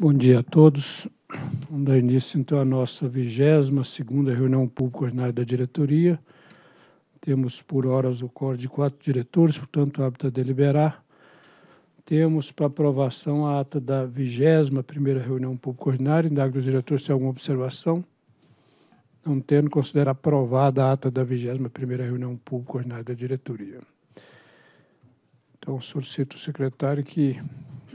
Bom dia a todos. Vamos dar início então à nossa 22 segunda reunião pública ordinária da diretoria. Temos por horas o coro de quatro diretores, portanto, hábito a é deliberar. Temos para aprovação a ata da 21 primeira reunião pública ordinária. Indago dos diretores se tem alguma observação. Não tendo, considera aprovada a ata da 21 primeira reunião pública ordinária da diretoria. Então, solicito o secretário que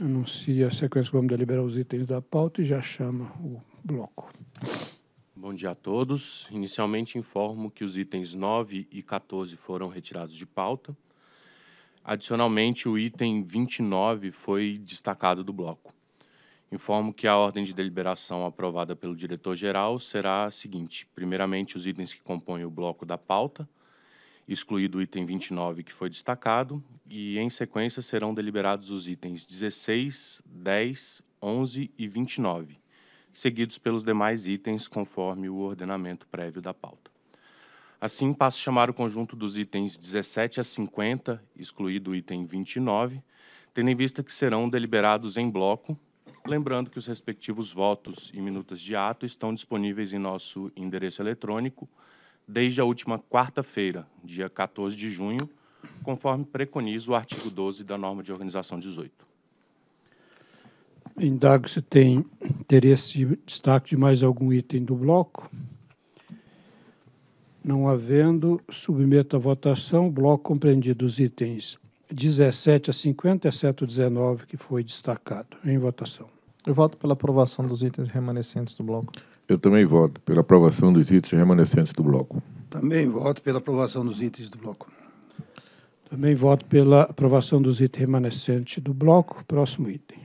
anuncia a sequência que vamos deliberar os itens da pauta e já chama o bloco. Bom dia a todos. Inicialmente informo que os itens 9 e 14 foram retirados de pauta. Adicionalmente, o item 29 foi destacado do bloco. Informo que a ordem de deliberação aprovada pelo diretor-geral será a seguinte: primeiramente, os itens que compõem o bloco da pauta, excluído o item 29 que foi destacado, e em sequência serão deliberados os itens 16, 10, 11 e 29, seguidos pelos demais itens conforme o ordenamento prévio da pauta. Assim, passo a chamar o conjunto dos itens 17 a 50, excluído o item 29, tendo em vista que serão deliberados em bloco, lembrando que os respectivos votos e minutas de ato estão disponíveis em nosso endereço eletrônico desde a última quarta-feira, dia 14 de junho, conforme preconiza o artigo 12 da norma de organização 18. Indago se tem interesse de destaque de mais algum item do bloco. Não havendo, submeto à votação o bloco compreendido os itens 17 a 50, exceto 19, que foi destacado. Em votação. Eu voto pela aprovação dos itens remanescentes do bloco. Eu também voto pela aprovação dos itens remanescentes do bloco. Também voto pela aprovação dos itens do bloco. Também voto pela aprovação dos itens remanescentes do bloco. Próximo item.